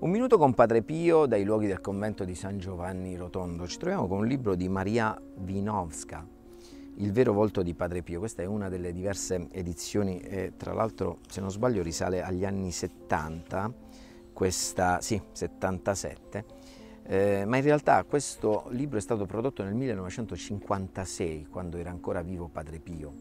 Un minuto con Padre Pio dai luoghi del convento di San Giovanni Rotondo. Ci troviamo con un libro di Maria Winowska, Il vero volto di Padre Pio. Questa è una delle diverse edizioni e tra l'altro, se non sbaglio, risale agli anni 70, questa, sì, 77. Eh, ma in realtà questo libro è stato prodotto nel 1956, quando era ancora vivo Padre Pio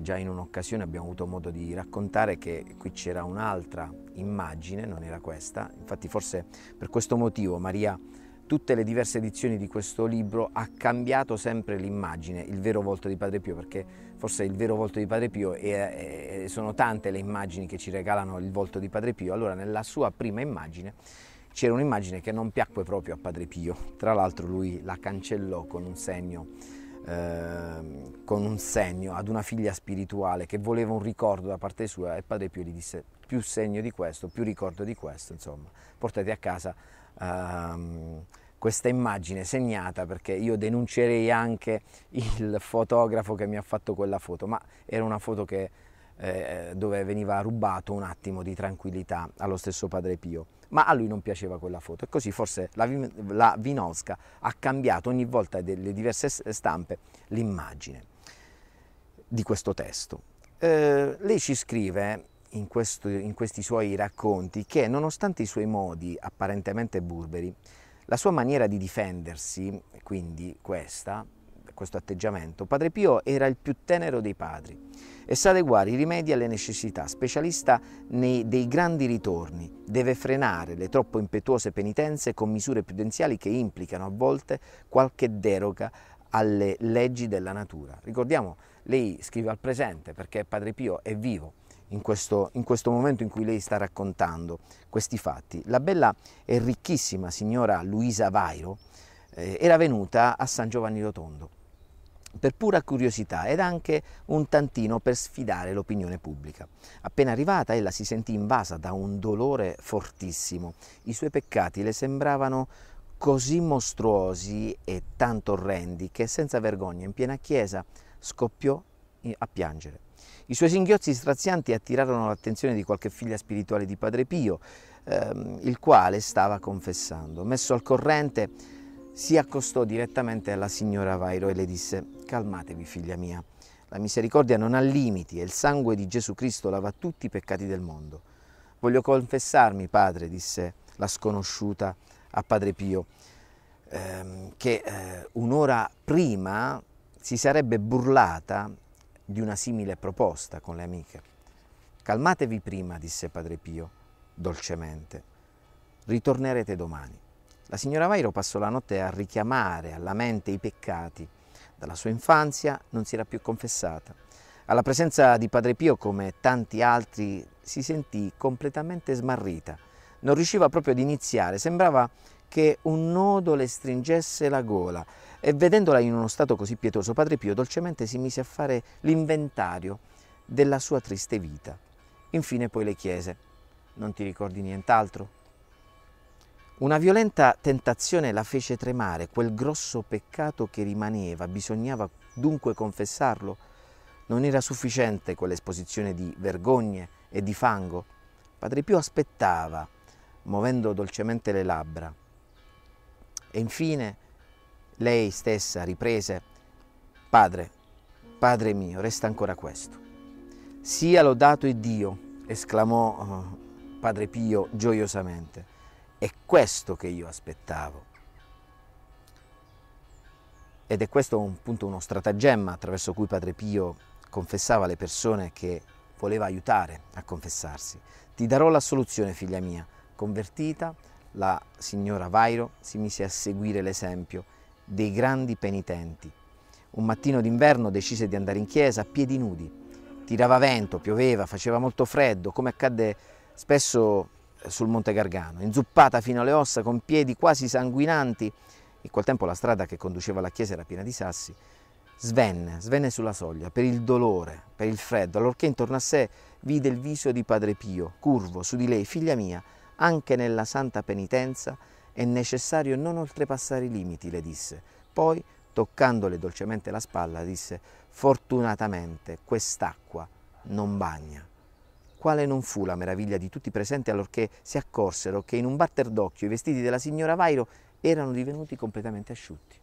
Già in un'occasione abbiamo avuto modo di raccontare che qui c'era un'altra immagine, non era questa, infatti forse per questo motivo Maria tutte le diverse edizioni di questo libro ha cambiato sempre l'immagine, il vero volto di Padre Pio, perché forse il vero volto di Padre Pio è, è, sono tante le immagini che ci regalano il volto di Padre Pio, allora nella sua prima immagine c'era un'immagine che non piacque proprio a Padre Pio, tra l'altro lui la cancellò con un segno Ehm, con un segno ad una figlia spirituale che voleva un ricordo da parte sua e Padre Pio gli disse più segno di questo, più ricordo di questo, insomma, portate a casa ehm, questa immagine segnata perché io denuncierei anche il fotografo che mi ha fatto quella foto, ma era una foto che eh, eh, dove veniva rubato un attimo di tranquillità allo stesso padre Pio. Ma a lui non piaceva quella foto e così forse la, la Vinosca ha cambiato ogni volta delle diverse stampe l'immagine di questo testo. Eh, lei ci scrive in, questo, in questi suoi racconti che nonostante i suoi modi apparentemente burberi, la sua maniera di difendersi, quindi questa, questo atteggiamento, Padre Pio era il più tenero dei padri e sa adeguare i rimedi alle necessità, specialista nei, dei grandi ritorni, deve frenare le troppo impetuose penitenze con misure prudenziali che implicano a volte qualche deroga alle leggi della natura. Ricordiamo, lei scrive al presente perché Padre Pio è vivo. In questo, in questo, momento in cui lei sta raccontando questi fatti. La bella e ricchissima signora Luisa Vairo eh, era venuta a San Giovanni Rotondo per pura curiosità ed anche un tantino per sfidare l'opinione pubblica. Appena arrivata ella si sentì invasa da un dolore fortissimo. I suoi peccati le sembravano così mostruosi e tanto orrendi che senza vergogna in piena chiesa scoppiò a piangere. I suoi singhiozzi strazianti attirarono l'attenzione di qualche figlia spirituale di Padre Pio, ehm, il quale stava confessando. Messo al corrente si accostò direttamente alla signora Vairo e le disse calmatevi figlia mia, la misericordia non ha limiti e il sangue di Gesù Cristo lava tutti i peccati del mondo. Voglio confessarmi padre, disse la sconosciuta a padre Pio, ehm, che eh, un'ora prima si sarebbe burlata di una simile proposta con le amiche. Calmatevi prima, disse padre Pio dolcemente, ritornerete domani. La signora Vairo passò la notte a richiamare alla mente i peccati. Dalla sua infanzia non si era più confessata. Alla presenza di Padre Pio, come tanti altri, si sentì completamente smarrita. Non riusciva proprio ad iniziare, sembrava che un nodo le stringesse la gola e vedendola in uno stato così pietoso, Padre Pio dolcemente si mise a fare l'inventario della sua triste vita. Infine poi le chiese, non ti ricordi nient'altro? Una violenta tentazione la fece tremare, quel grosso peccato che rimaneva, bisognava dunque confessarlo. Non era sufficiente quell'esposizione di vergogne e di fango. Padre Pio aspettava, muovendo dolcemente le labbra. E infine lei stessa riprese, Padre, Padre mio, resta ancora questo. Sia lodato il Dio, esclamò eh, Padre Pio gioiosamente. È questo che io aspettavo. Ed è questo un punto, uno stratagemma attraverso cui Padre Pio confessava le persone che voleva aiutare a confessarsi. Ti darò la soluzione, figlia mia. Convertita, la signora Vairo si mise a seguire l'esempio dei grandi penitenti. Un mattino d'inverno decise di andare in chiesa a piedi nudi. Tirava vento, pioveva, faceva molto freddo, come accadde spesso sul Monte Gargano, inzuppata fino alle ossa con piedi quasi sanguinanti. In quel tempo la strada che conduceva alla chiesa era piena di sassi. Svenne, svenne sulla soglia per il dolore, per il freddo, allorché intorno a sé vide il viso di Padre Pio, curvo su di lei, figlia mia, anche nella santa penitenza è necessario non oltrepassare i limiti, le disse. Poi, toccandole dolcemente la spalla, disse, fortunatamente quest'acqua non bagna. Quale non fu la meraviglia di tutti i presenti allorché si accorsero che in un batter d'occhio i vestiti della signora Vairo erano divenuti completamente asciutti.